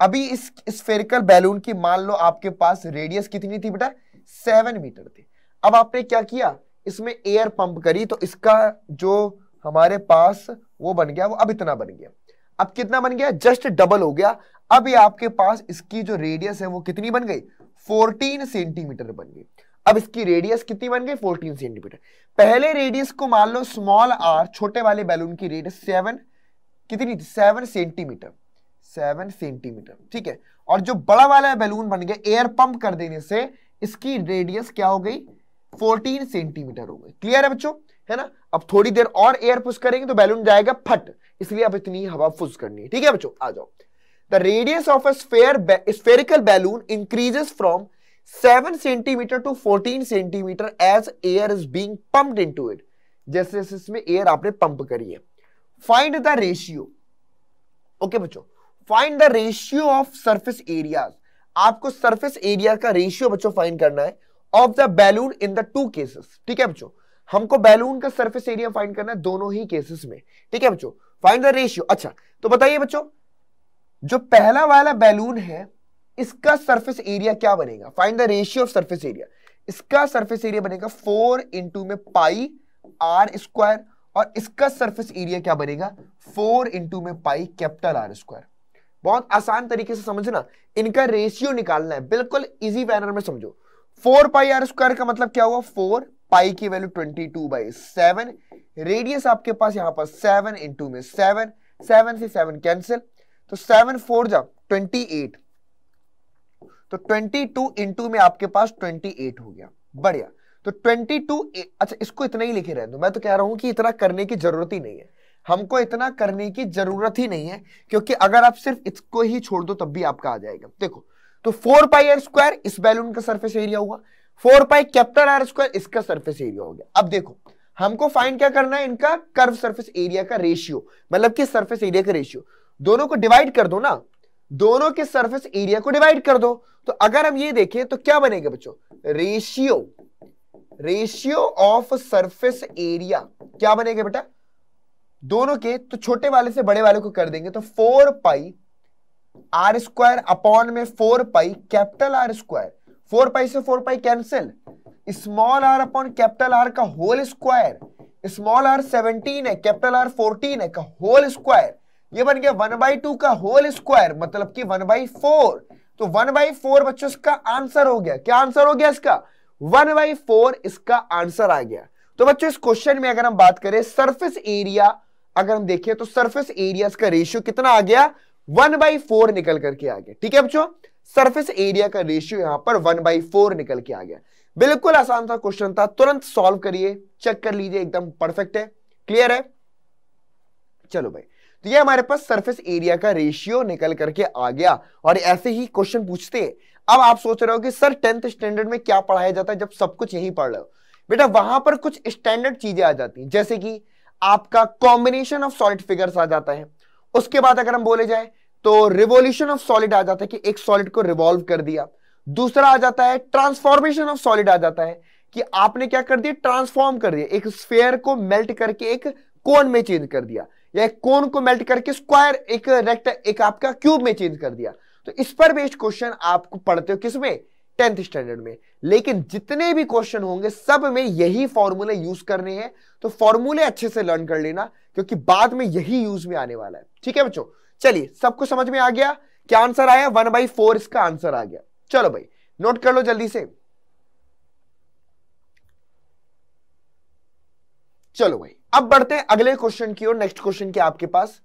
Speaker 1: अभी इस स्फेरिकल बैलून की मान लो आपके पास रेडियस कितनी थी बेटा सेवन मीटर थी अब आपने क्या किया इसमें एयर पंप करी तो इसका जो हमारे पास वो बन गया वो अब इतना बन गया अब कितना बन गया जस्ट डबल हो गया अभी आपके पास इसकी जो रेडियस है वो कितनी बन गई 14 सेंटीमीटर बन गई अब इसकी रेडियस कितनी बन गई 14 सेंटीमीटर पहले रेडियस को मान लो स्मॉल आर छोटे वाले बैलून की रेडियस सेवन कितनी थी सेवन सेंटीमीटर सेवन सेंटीमीटर ठीक है और जो बड़ा वाला बैलून बन गया एयर पंप कर देने से इसकी रेडियस क्या हो गई 14 सेंटीमीटर हो गई क्लियर है बच्चों है ना अब थोड़ी देर और एयर पुश करेंगे तो बैलून जाएगा फट इसलिए अब इतनी हवा फुस करनी है ठीक है बच्चों आ जाओ the radius of a sphere spherical balloon increases from 7 centimeter to 14 centimeter as air is being pumped into it जैसे जैसे इसमें एयर आपने पंप करी है फाइंड द रेशियो ओके बच्चों find the ratio of surface area आपको surface area का ratio बच्चों फाइंड करना है of the balloon in the two cases ठीक है बच्चों हमको बैलून का सरफेस एरिया फाइंड करना है दोनों ही केसेस में ठीक है बच्चों फाइंड द रेशियो अच्छा तो बताइए बच्चों जो पहला वाला बैलून है इसका सरफेस एरिया क्या बनेगा find the ratio of surface area इसका सरफेस एरिया बनेगा फोर इंटू में पाई आर स्क्वायर और इसका सरफेस एरिया क्या बनेगा फोर इंटू में पाई कैपिटल आर स्क्वायर बहुत आसान तरीके से समझना इनका रेशियो निकालना है बिल्कुल इजी बैनर में समझो फोर पाई आर स्क्वायर का मतलब क्या हुआ फोर पाई की value twenty two by seven radius आपके पास यहां पर सेवन इंटू में सेवन सेवन से सेवन कैंसिल तो सेवन फोर जा ट्वेंटी एट तो ट्वेंटी टू इंटू में आपके पास ट्वेंटी एट हो गया बढ़िया तो ट्वेंटी टू अच्छा इसको इतना ही लिखे रहने दो मैं तो कह रहा हूं कि इतना करने की जरूरत ही नहीं है हमको इतना करने की जरूरत ही नहीं है क्योंकि अगर आप सिर्फ इसको ही छोड़ दो तब भी आपका आ जाएगा देखो तो फोर पाई आर स्क्वायर इस बैलून का सरफेस एरिया हुआ four pi capital R square इसका सरफेस एरिया हो गया अब देखो हमको फाइंड क्या करना है इनका कर्व सरफेस एरिया का रेशियो मतलब कि सरफेस एरिया का रेशियो दोनों को डिवाइड कर दो ना दोनों के सरफेस एरिया को डिवाइड कर दो तो अगर हम ये देखें तो क्या बनेगा बच्चों ratio ratio of surface area क्या बनेगा बेटा दोनों के तो छोटे वाले से बड़े वाले को कर देंगे तो four pi R square upon में four pi capital R square four pi से four pi cancel small R upon capital R का whole square small R seventeen है कैपिटल आर फोर्टीन है का होल स्क्वायर ये बन गया वन बाई टू का होल स्क्वायर मतलब कि वन बाई फोर तो वन बाई फोर बच्चों इसका आंसर हो गया क्या आंसर हो गया इसका वन बाई फोर इसका आंसर आ गया तो बच्चों इस क्वेश्चन में अगर हम बात करें सरफेस एरिया अगर हम देखें तो सरफेस एरिया का रेशियो कितना आ गया वन बाई फोर निकल करके आ गया ठीक है बच्चों सरफेस एरिया का रेशियो यहां पर वन बाई फोर निकल के आ गया बिल्कुल आसान सा क्वेश्चन था तुरंत सॉल्व करिए चेक कर लीजिए एकदम परफेक्ट है क्लियर है चलो भाई तो ये हमारे पास सरफेस एरिया का रेशियो निकल करके आ गया और ऐसे ही क्वेश्चन पूछते अब आप सोच रहे हो कि सर टेंथ स्टैंडर्ड में क्या पढ़ाया जाता है जब सब कुछ यही पढ़ रहे हो बेटा वहां पर कुछ स्टैंडर्ड चीजें आ जाती हैं जैसे कि आपका कॉम्बिनेशन ऑफ सॉलिड फिगर्स आ जाता है उसके बाद अगर हम बोले जाए तो रिवोल्यूशन ऑफ सॉलिड आ जाता है कि एक सॉलिड को रिवॉल्व कर दिया दूसरा आ जाता है ट्रांसफॉर्मेशन ऑफ सॉलिड आ जाता है कि आपने क्या कर दिया ट्रांसफॉर्म कर दिया एक स्फेयर को मेल्ट करके एक कोन में चेंज कर दिया या एक कोन को मेल्ट करके स्क्वायर एक रेक्ट एक आपका क्यूब में चेंज कर दिया तो इस पर बेस्ड क्वेश्चन आपको पढ़ते हो किसमें टेंथ स्टैंडर्ड में लेकिन जितने भी क्वेश्चन होंगे सब में यही फॉर्मूले यूज करने हैं तो फॉर्मूले अच्छे से लर्न कर लेना क्योंकि बाद में यही यूज में आने वाला है ठीक है बच्चों चलिए सबको समझ में आ गया क्या आंसर आया वन बाई फोर इसका आंसर आ गया चलो भाई नोट कर लो जल्दी से चलो भाई अब बढ़ते हैं अगले क्वेश्चन की ओर नेक्स्ट क्वेश्चन के आपके पास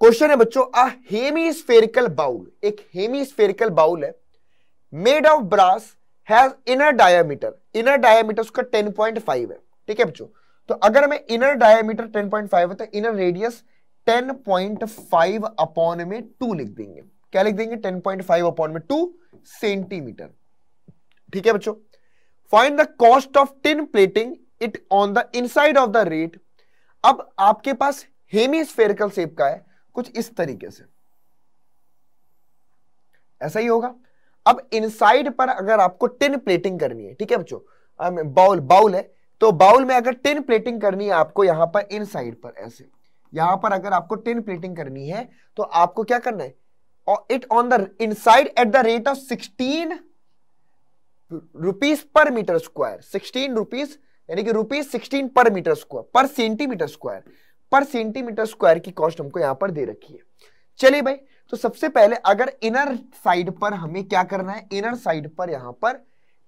Speaker 1: क्वेश्चन है बच्चों अ हेमीस्फेरिकल बाउल एक हेमीस्फेरिकल बाउल है made of brass has inner diameter inner diameter उसका 10.5 है ठीक है बच्चों तो अगर मैं इनर डायमीटर 10.5 है तो इनर रेडियस 10.5 अपॉन में 2 लिख देंगे क्या लिख देंगे 10.5 अपॉन में 2 सेंटीमीटर ठीक है बच्चों find the cost of tin plating it on the inside of the rate अब आपके पास स्फेरिकल सेप का है कुछ इस तरीके से ऐसा ही होगा अब इनसाइड पर अगर आपको टिन प्लेटिंग करनी है ठीक है बच्चों बाउल बाउल है तो बाउल में अगर टिन प्लेटिंग करनी है आपको यहां पर इनसाइड पर ऐसे यहां पर अगर आपको टिन प्लेटिंग करनी है तो आपको क्या करना है और it on the inside at the rate of sixteen rupees per metre square sixteen rupees यानी कि rupees sixteen per metre square per centimetre square per centimetre square की कॉस्ट हमको यहाँ पर दे रखी है चलिए भाई तो सबसे पहले अगर इनर साइड पर हमें क्या करना है इनर साइड पर यहाँ पर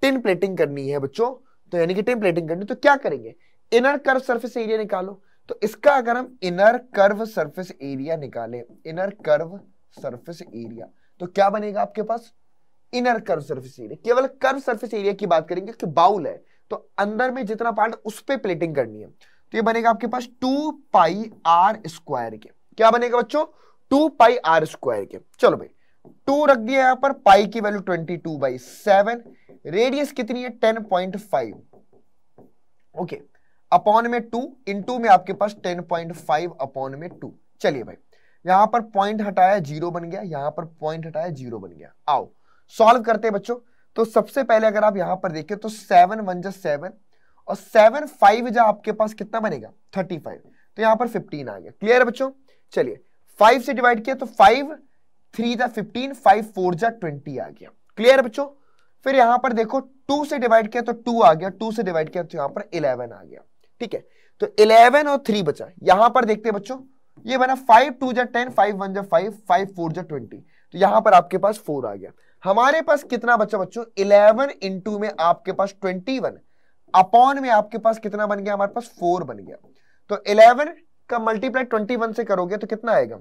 Speaker 1: टिन प्लेटिंग करनी है बच्चों तो यानी कि टिन प्लेटिंग करनी तो क्या करेंगे इनर कर्व सरफेस एरिया निकालो तो इसका अगर हम इनर कर्व सरफेस एरिया निकाले इनर कर्व सरफेस एरिया तो क्या बनेगा आपके पास इनर कर्व सरफेस एरिया केवल कर्व सरफेस एरिया की बात करेंगे बाउल है तो अंदर में जितना पार्ट उस पर प्लेटिंग करनी है तो ये बनेगा आपके पास टू पाई आर स्क्वायर के क्या बनेगा बच्चों टू पाई आर स्क्वायर के चलो भाई टू रख दिया यहां पर पाई की value twenty two by seven radius कितनी है ten point five okay upon में टू इन टू में आपके पास टेन पॉइंट फाइव अपॉन में टू चलिए भाई यहां पर पॉइंट हटाया जीरो बन गया यहां पर पॉइंट हटाया जीरो बन गया आओ सॉल्व करते हैं बच्चों तो सबसे पहले अगर आप यहां पर देखें तो सेवन वन जस सेवन और सेवन फाइव जा आपके पास कितना बनेगा थर्टी फाइव तो यहां पर फिफ्टीन आ गया क्लियर है बच्चों चलिए फाइव से डिवाइड किया तो फाइव थ्री जा फिफ्टीन फाइव फोर जा ट्वेंटी आ गया क्लियर है बच्चों फिर यहां पर देखो टू से डिवाइड किया तो टू आ गया टू से डिवाइड किया तो यहां पर इलेवन आ गया ठीक है तो इलेवन और थ्री बचा यहां पर देखते हैं बच्चों ये बना फाइव टू जा टेन फाइव वन जा फाइव फाइव फोर जा ट्वेंटी तो यहां पर आपके पास फोर आ गया हमारे पास कितना बच्चा बच्चों इन इंटू में आपके पास ट्वेंटी वन अपॉन में आपके पास कितना बन गया हमारे पास फोर बन गया तो इलेवन का मल्टीप्लाई वन से करोगे तो कितना आएगा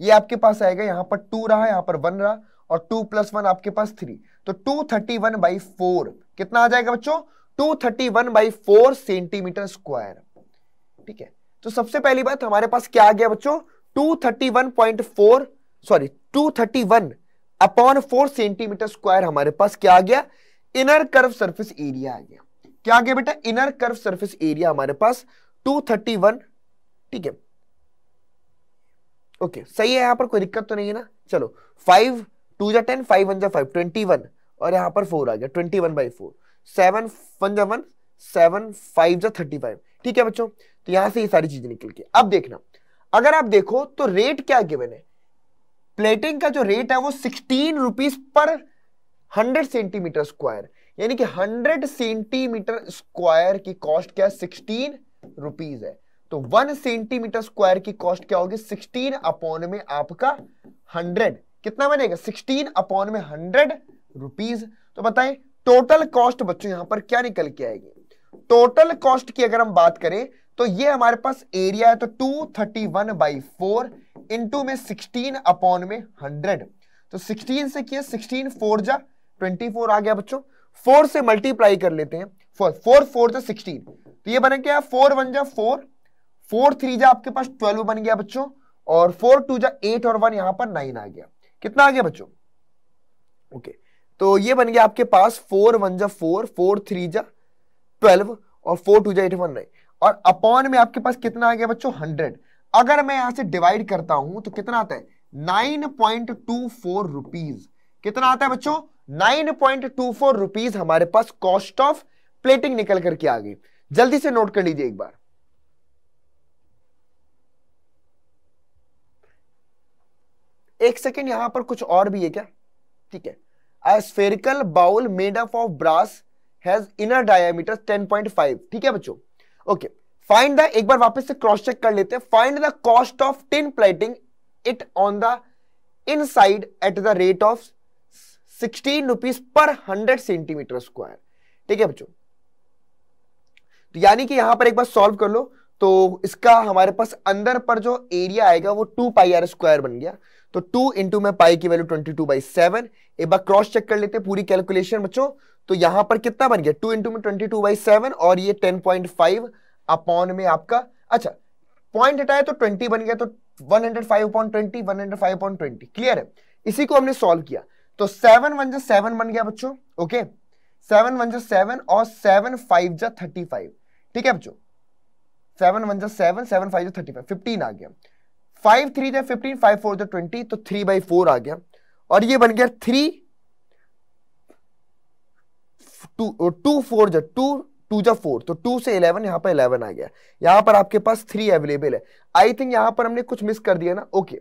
Speaker 1: ये आपके पास आएगा यहां पर टू रहा यहां पर वन रहा और टू प्लस वन आपके पास थ्री तो two thirty one by four कितना आ जाएगा बच्चों two thirty one by four centimetre square ठीक है तो सबसे पहली बात हमारे पास क्या आ गया बच्चों two thirty one point four sorry two thirty one upon four centimetre square हमारे पास क्या आ गया इनर कर्व सरफेस एरिया आ गया क्या आ गया बेटा इनर कर्व सरफेस एरिया हमारे पास 231 ठीक है ओके सही है यहां पर कोई दिक्कत तो नहीं है ना चलो फाइव टू जा टेन फाइव वन जा फाइव ट्वेंटी वन और यहां पर फोर आ गया twenty one by four seven one जा वन सेवन फाइव जा थर्टी फाइव ठीक है बच्चों तो यहां से ये सारी चीजें निकल के अब देखना अगर आप देखो तो रेट क्या गिवन है प्लेटिंग का जो रेट है वो sixteen rupees per hundred centimetre square यानी कि हंड्रेड सेंटीमीटर स्क्वायर की कॉस्ट क्या सिक्सटीन रुपीज है तो वन सेंटीमीटर स्क्वायर की कॉस्ट क्या होगी सिक्सटीन अपॉन में आपका हंड्रेड कितना बनेगा सिक्सटीन अपॉन में हंड्रेड रुपीज तो बताएं टोटल कॉस्ट बच्चों यहां पर क्या निकल के आएगी टोटल कॉस्ट की अगर हम बात करें तो ये हमारे पास एरिया है तो two thirty one by four into में 16 अपॉन में 100 तो 16 से किया 16 फोर जा 24 आ गया बच्चों फोर से मल्टीप्लाई कर लेते हैं फोर फोर फोर जा सिक्सटीन तो ये बने क्या फोर वन जा फोर फोर थ्री जा आपके पास ट्वेल्व बन गया बच्चों और फोर टू जा एट और वन यहां पर नाइन आ गया कितना आ गया बच्चों ओके तो ये बन गया आपके पास फोर वन जा फोर फोर थ्री जा ट्वेल्व और फोर टू जा एट वन नाइन और अपॉन में आपके पास कितना आ गया बच्चों हंड्रेड अगर मैं यहां से डिवाइड करता हूं तो कितना आता है nine point two four rupees कितना आता है बच्चों nine point two four rupees हमारे पास कॉस्ट ऑफ प्लेटिंग निकल करके आ गई जल्दी से नोट कर लीजिए एक बार एक सेकेंड यहां पर कुछ और भी है क्या ठीक है spherical bowl made up of brass has inner diameter 10.5 ठीक है बच्चों ओके okay. फाइंड द एक बार वापस से क्रॉस चेक कर लेते हैं find the cost of tin plating it on the inside at the rate of sixteen rupees per hundred centimetre square ठीक है बच्चों तो यानी कि यहां पर एक बार सॉल्व कर लो तो इसका हमारे पास अंदर पर जो एरिया आएगा वो टू पाई आर स्क्वायर बन गया तो टू इंटू में पाई की value twenty two by seven एक बार क्रॉस चेक कर लेते हैं पूरी कैलकुलेशन बच्चों तो यहां पर कितना बन गया टू इंटू में ट्वेंटी टू बाई सेवन और ये टेन पॉइंट फाइव अपॉन में आपका अच्छा पॉइंट हटाया तो ट्वेंटी बन गया तो 105 अपॉन 20 105 अपॉन 20 क्लियर है इसी को हमने सॉल्व किया तो सेवन वन जा सेवन बन गया बच्चों ओके सेवन वन जा सेवन और सेवन फाइव जा थर्टी फाइव ठीक है बच्चों सेवन वन जा सेवन सेवन फाइव जो थर्टी फाइव फिफ्टीन आ गया फाइव थ्री जा फिफ्टीन फाइव फोर जो ट्वेंटी तो थ्री बाई फोर आ गया और ये बन गया थ्री टू टू फोर जो टू टू जा फोर तो टू से इलेवन यहाँ पर इलेवन आ गया यहाँ पर आपके पास थ्री अवेलेबल है आई थिंक यहाँ पर हमने कुछ मिस कर दिया ना ओके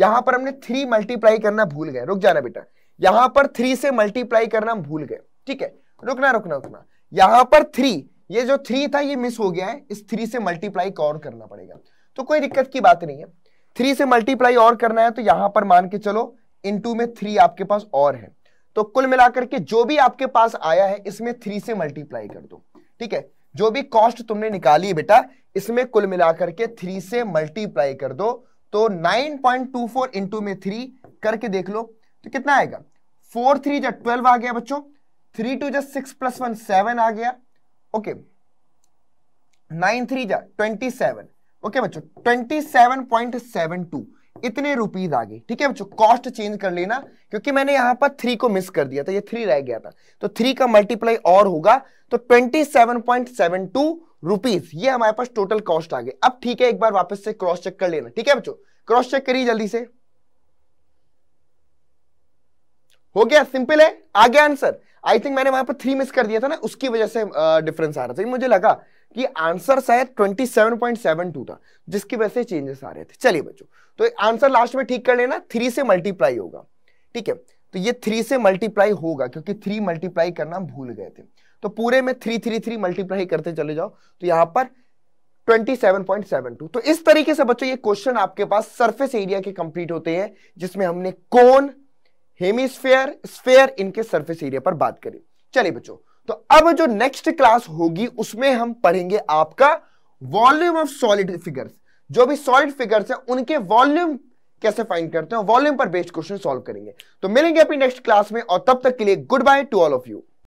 Speaker 1: यहाँ पर हमने थ्री मल्टीप्लाई करना भूल गए रुक जाना बेटा यहाँ पर थ्री से मल्टीप्लाई करना भूल गए ठीक है रुकना रुकना रुकना यहाँ पर थ्री ये जो थ्री था ये मिस हो गया है इस थ्री से मल्टीप्लाई और करना पड़ेगा तो कोई दिक्कत की बात नहीं है थ्री से मल्टीप्लाई और करना है तो यहाँ पर मान के चलो इनटू में थ्री आपके पास और है तो कुल मिलाकर के जो भी आपके पास आया है इसमें थ्री से मल्टीप्लाई कर दो ठीक है जो भी कॉस्ट तुमने निकाली बेटा इसमें कुल मिलाकर के थ्री से मल्टीप्लाई कर दो तो 9.24 पॉइंट टू फोर इंटू में थ्री करके देख लो तो कितना आएगा फोर थ्री जब ट्वेल्व आ गया बच्चों थ्री टू जब सिक्स प्लस वन सेवन आ गया ओके नाइन थ्री जा ट्वेंटी सेवन ओके बच्चों twenty seven point seven two इतने रुपीज आ गए ठीक है बच्चों कॉस्ट चेंज कर लेना क्योंकि मैंने यहां पर थ्री को मिस कर दिया था ये थ्री रह गया था तो थ्री का मल्टीप्लाई और होगा तो twenty seven point seven two rupees ये हमारे पास टोटल कॉस्ट आ गए अब ठीक है एक बार वापस से क्रॉस चेक कर लेना ठीक है बच्चों क्रॉस चेक करिए जल्दी से हो गया सिंपल है आ गया आंसर आई थिंक मैंने वहां पर थ्री मिस कर दिया था ना उसकी वजह से डिफरेंस आ रहा था मुझे लगा कि आंसर शायद 27.72 था जिसकी वजह से चेंजेस आ रहे थे चलिए बच्चों तो आंसर लास्ट में ठीक कर लेना थ्री से मल्टीप्लाई होगा ठीक है तो ये थ्री से मल्टीप्लाई होगा क्योंकि थ्री मल्टीप्लाई करना भूल गए थे तो पूरे में थ्री थ्री थ्री मल्टीप्लाई करते चले जाओ तो यहां पर 27.72 तो इस तरीके से बच्चों ये क्वेश्चन आपके पास सरफेस एरिया के कंप्लीट होते हैं जिसमें हमने कौन हेमिस्फेयर स्फेयर इनके सरफेस एरिया पर बात करी चलिए बच्चों तो अब जो नेक्स्ट क्लास होगी उसमें हम पढ़ेंगे आपका वॉल्यूम ऑफ सॉलिड फिगर्स जो भी सॉलिड फिगर्स हैं उनके वॉल्यूम कैसे फाइंड करते हैं वॉल्यूम पर बेस्ड क्वेश्चन सॉल्व करेंगे तो मिलेंगे अपनी नेक्स्ट क्लास में और तब तक के लिए goodbye to all of you